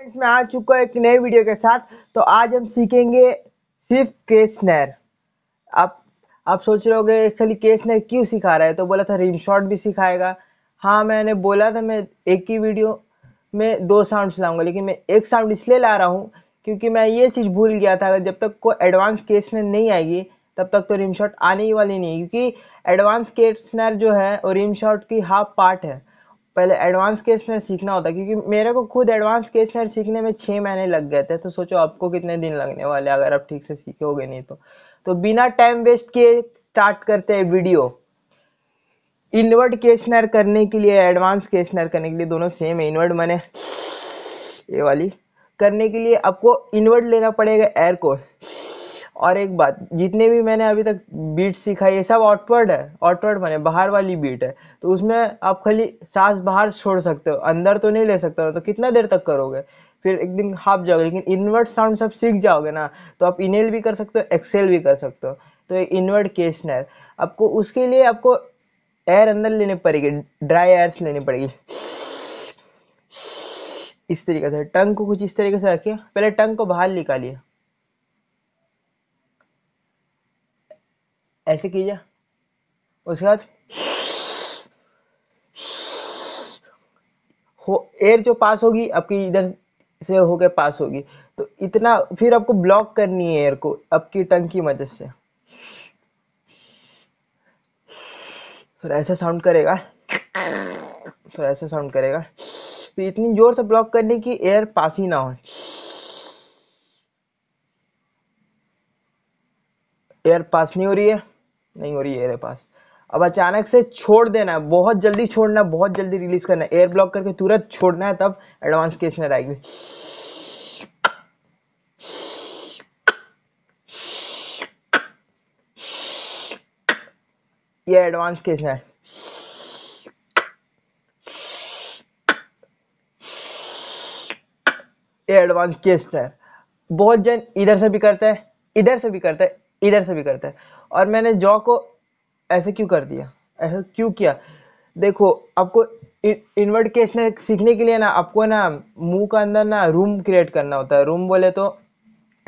friends मैं आ चुका एक नए वीडियो के साथ तो आज हम सीखेंगे सिर्फ केस स्नैर आप आप सोच रहे होगे खाली केस स्नैर क्यों सिखा रहा है तो बोला था रिम शॉट भी सिखाएगा हाँ मैंने बोला था मैं एक ही वीडियो में दो साउंड लाऊंगा लेकिन मैं एक साउंड इसलिए ला रहा हूँ क्योंकि मैं ये चीज़ भूल गया था जब तक कोई एडवांस केस स्नैर नहीं आएगी तब तक तो रिम शॉट आने ही वाली नहीं क्योंकि एडवांस केस स्नैर जो है और रिम शॉट की हाफ पार्ट है पहले एडवांस केस में सीखना होता है क्योंकि मेरे को खुद एडवांस केस में सीखने में छः महीने लग गए थे तो सोचो आपको कितने दिन लगने वाले अगर आप ठीक से सीखोगे नहीं तो तो बिना टाइम वेस्ट किए स्टार्ट करते हैं वीडियो इनवर्ट केसनर करने के लिए एडवांस केसनर करने के लिए दोनों सेम है इनवर्ट मैंने ये वाली करने के लिए आपको इनवर्ट लेना पड़ेगा एयर कोर्स और एक बात जितने भी मैंने अभी तक बीट सीखा ये सब आउटवर्ड है आउटवर्ड माने बाहर वाली बीट है तो उसमें आप खाली सांस बाहर छोड़ सकते हो अंदर तो नहीं ले सकते हो तो कितना देर तक करोगे फिर एक दिन हाफ जाओगे लेकिन इनवर्ट साउंड सब सीख जाओगे ना तो आप इनेल भी कर सकते हो एक्सेल भी कर सकते हो तो एक इनवर्ट केस आपको उसके लिए आपको एयर अंदर लेने पड़ेगी ड्राई एयर्स लेनी पड़ेगी इस तरीके से टंग को कुछ इस तरीके से रखिए पहले टंग को बाहर निकालिए ऐसे कीजिए उसके बाद हो एयर जो पास होगी आपकी इधर से होके पास होगी तो इतना फिर आपको ब्लॉक करनी है एयर को आपकी टंग की मदद से फिर ऐसा साउंड करेगा फिर ऐसा साउंड करेगा फिर इतनी जोर से ब्लॉक करने की एयर पास ही ना हो एयर पास नहीं हो रही है नहीं हो रही है मेरे पास अब अचानक से छोड़ देना है बहुत जल्दी छोड़ना है बहुत जल्दी रिलीज करना है एयर ब्लॉक करके तुरंत छोड़ना है तब एडवांस केशनर आएगी ये एडवांस केशनर एडवांस एडवांस है बहुत जन इधर से भी करते हैं इधर से भी करते हैं इधर से भी करते हैं और मैंने जॉ को ऐसे क्यों कर दिया ऐसा क्यों किया देखो आपको इन्वर्ट केस ने सीखने के लिए ना आपको ना मुंह का अंदर ना रूम क्रिएट करना होता है रूम बोले तो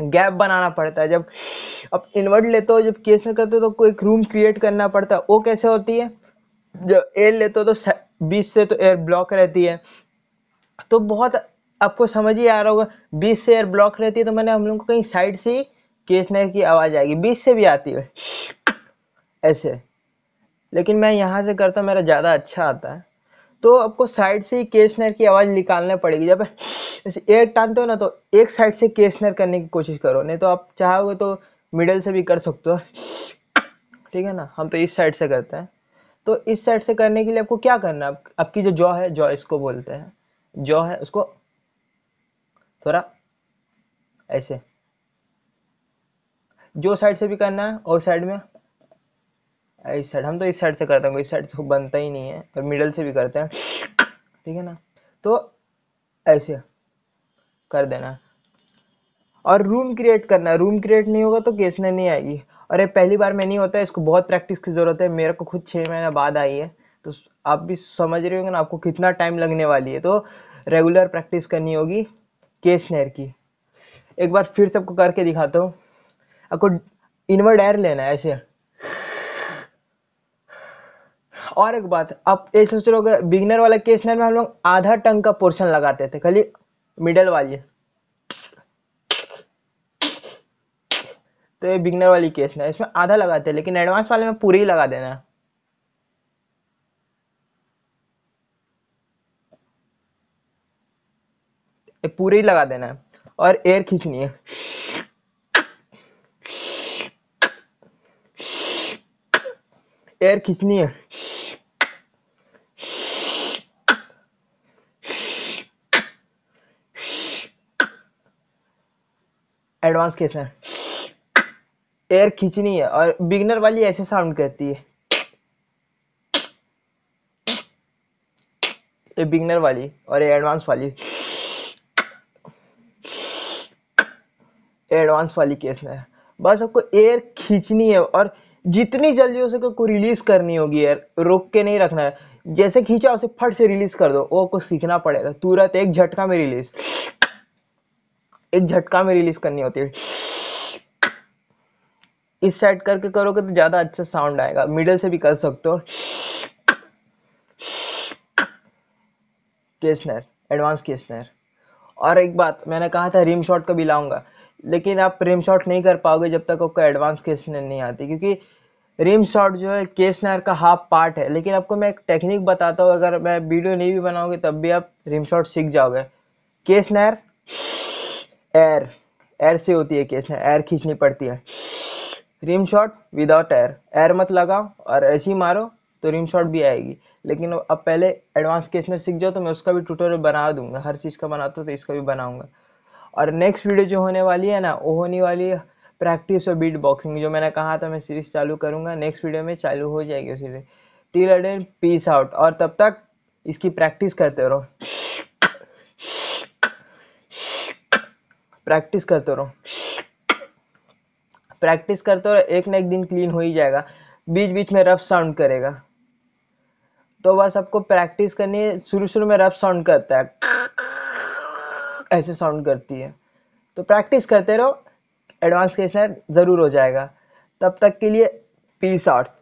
गैप बनाना पड़ता है जब आप इन्वर्ट लेते हो जब केस में करते हो तो कोई रूम क्रिएट करना पड़ता है वो कैसे होती है जब एयर लेते हो तो बीस से तो एयर ब्लॉक रहती है तो बहुत आपको समझ ही आ रहा होगा बीस से एयर ब्लॉक रहती है तो मैंने हम लोग को कहीं साइड से ही केसनर की आवाज़ आएगी बीस से भी आती है ऐसे लेकिन मैं यहाँ से करता हूँ मेरा ज़्यादा अच्छा आता है तो आपको साइड से ही केसनर की आवाज़ निकालना पड़ेगी जब एक एयर टानते हो ना तो एक साइड से केसनर करने की कोशिश करो नहीं तो आप चाहोगे तो मिडल से भी कर सकते हो ठीक है ना हम तो इस साइड से करते हैं तो इस साइड से करने के लिए आपको क्या करना है आप, आपकी जो जॉ है जॉ इसको बोलते हैं जॉ है उसको थोड़ा ऐसे जो साइड से भी करना है और साइड में इस साइड हम तो इस साइड से करते हैं इस साइड से बनता ही नहीं है और मिडल से भी करते हैं ठीक है ना तो ऐसे कर देना और रूम क्रिएट करना रूम क्रिएट नहीं होगा तो केसने नहीं आएगी और ये पहली बार में नहीं होता है इसको बहुत प्रैक्टिस की ज़रूरत है मेरे को खुद छः महीने बाद आई है तो आप भी समझ रहे होंगे ना आपको कितना टाइम लगने वाली है तो रेगुलर प्रैक्टिस करनी होगी नहर की एक बार फिर सबको करके दिखाता हूँ आपको इनवर्ड एयर लेना है ऐसे और एक बात आप ये सोच रहे हो बिगनर वाला केस में हम लोग आधा टंग का पोर्शन लगाते थे खाली मिडल वाली तो ये बिगनर वाली केस ना इसमें आधा लगाते हैं लेकिन एडवांस वाले में पूरी ही लगा देना है पूरी ही लगा देना है और एयर खींचनी है एयर खींचनी है एडवांस केस में एयर खींचनी है और बिगनर वाली ऐसे साउंड करती है ये बिगनर वाली और ये एडवांस वाली एडवांस वाली केस में बस आपको एयर खींचनी है और जितनी जल्दी हो सके को रिलीज करनी होगी यार रोक के नहीं रखना है जैसे खींचा उसे फट से रिलीज कर दो वो कुछ सीखना पड़ेगा तुरंत एक झटका में रिलीज एक झटका में रिलीज करनी होती है इस साइड करके करोगे तो ज्यादा अच्छा साउंड आएगा मिडल से भी कर सकते हो केसनर एडवांस केसनर और एक बात मैंने कहा था रिम शॉट भी लाऊंगा लेकिन आप रिम शॉट नहीं कर पाओगे जब तक आपको एडवांस केस नहीं आती क्योंकि रिम शॉट जो है केस नायर का हाफ पार्ट है लेकिन आपको मैं एक टेक्निक बताता हूँ अगर मैं वीडियो नहीं भी बनाओगे तब भी आप रिम शॉट सीख जाओगे केस नायर एयर एयर से होती है केस नायर एयर खींचनी पड़ती है rim shot without air air मत लगाओ और ऐसी मारो तो रिम शॉट भी आएगी लेकिन अब पहले एडवांस केस में सीख जाओ तो मैं उसका भी ट्यूटोरियल बना दूंगा हर चीज़ का बनाता तो इसका भी बनाऊंगा और नेक्स्ट वीडियो जो होने वाली है ना वो होने वाली है प्रैक्टिस और बीट बॉक्सिंग जो मैंने कहा था मैं सीरीज चालू करूँगा नेक्स्ट वीडियो में चालू हो जाएगी सीरीज टिल अडेन पीस आउट और तब तक इसकी प्रैक्टिस करते रहो प्रैक्टिस करते रहो प्रैक्टिस करते रहो एक ना एक दिन क्लीन हो ही जाएगा बीच बीच में रफ साउंड करेगा तो बस आपको प्रैक्टिस करनी है शुरू शुरू में रफ साउंड करता है ऐसे साउंड करती है तो प्रैक्टिस करते रहो एडवांस केस ज़रूर हो जाएगा तब तक के लिए पीस आउट